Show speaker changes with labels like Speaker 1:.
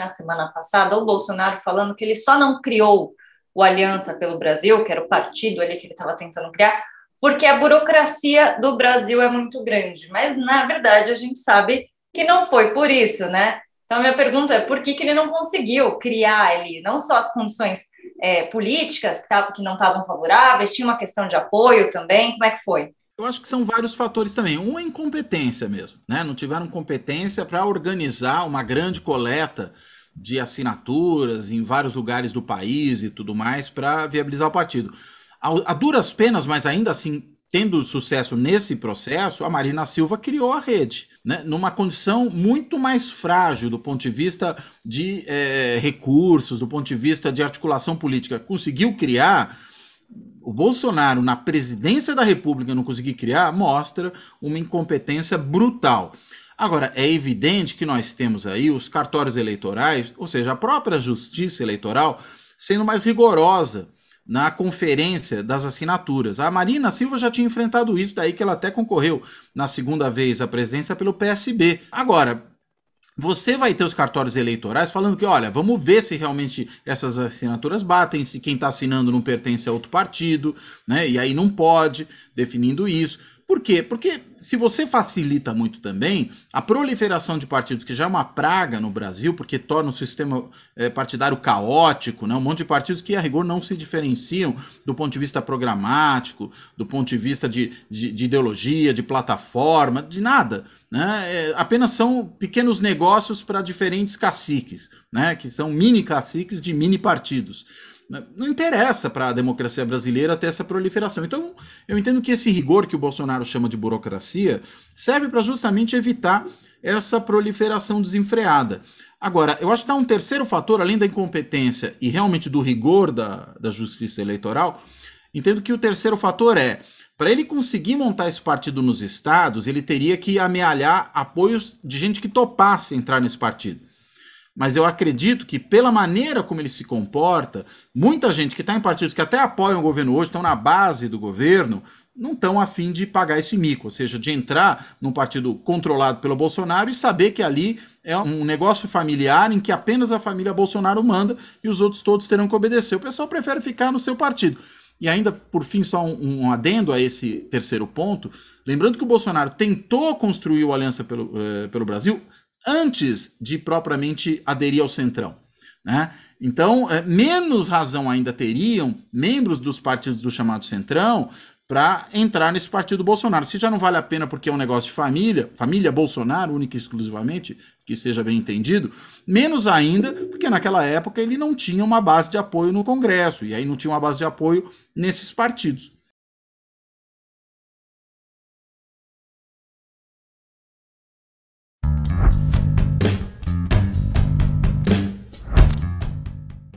Speaker 1: na semana passada o Bolsonaro falando que ele só não criou o Aliança pelo Brasil, que era o partido ali que ele estava tentando criar, porque a burocracia do Brasil é muito grande. Mas, na verdade, a gente sabe que não foi por isso, né? Então, minha pergunta é por que, que ele não conseguiu criar ali não só as condições é, políticas que, tavam, que não estavam favoráveis, tinha uma questão de apoio também, como é que foi? Eu acho que são vários fatores também.
Speaker 2: Um é incompetência mesmo, né? Não tiveram competência para organizar uma grande coleta de assinaturas em vários lugares do país e tudo mais para viabilizar o partido. A, a duras penas, mas ainda assim tendo sucesso nesse processo, a Marina Silva criou a rede, né, numa condição muito mais frágil do ponto de vista de é, recursos, do ponto de vista de articulação política. Conseguiu criar o Bolsonaro na presidência da República não conseguir criar mostra uma incompetência brutal. Agora, é evidente que nós temos aí os cartórios eleitorais, ou seja, a própria justiça eleitoral, sendo mais rigorosa na conferência das assinaturas. A Marina Silva já tinha enfrentado isso, daí que ela até concorreu na segunda vez à presidência pelo PSB. Agora, você vai ter os cartórios eleitorais falando que, olha, vamos ver se realmente essas assinaturas batem, se quem está assinando não pertence a outro partido, né? E aí não pode, definindo isso. Por quê? Porque se você facilita muito também a proliferação de partidos, que já é uma praga no Brasil, porque torna o sistema eh, partidário caótico, né? um monte de partidos que a rigor não se diferenciam do ponto de vista programático, do ponto de vista de, de, de ideologia, de plataforma, de nada. Né? É, apenas são pequenos negócios para diferentes caciques, né? que são mini caciques de mini partidos. Não interessa para a democracia brasileira ter essa proliferação. Então, eu entendo que esse rigor que o Bolsonaro chama de burocracia serve para justamente evitar essa proliferação desenfreada. Agora, eu acho que há tá um terceiro fator, além da incompetência e realmente do rigor da, da justiça eleitoral, entendo que o terceiro fator é para ele conseguir montar esse partido nos estados, ele teria que amealhar apoios de gente que topasse entrar nesse partido. Mas eu acredito que, pela maneira como ele se comporta, muita gente que está em partidos que até apoiam o governo hoje, estão na base do governo, não estão afim de pagar esse mico, ou seja, de entrar num partido controlado pelo Bolsonaro e saber que ali é um negócio familiar em que apenas a família Bolsonaro manda e os outros todos terão que obedecer. O pessoal prefere ficar no seu partido. E ainda, por fim, só um, um, adendo a esse terceiro ponto. Lembrando que o Bolsonaro tentou construir o Aliança pelo, eh, pelo Brasil antes de propriamente aderir ao Centrão. Né? Então, eh, menos razão ainda teriam membros dos partidos do chamado Centrão para entrar nesse partido Bolsonaro. Se já não vale a pena porque é um negócio de família, família Bolsonaro, única e exclusivamente, que seja bem entendido, menos ainda porque naquela época ele não tinha uma base de apoio no Congresso, e aí não tinha uma base de apoio
Speaker 1: nesses partidos.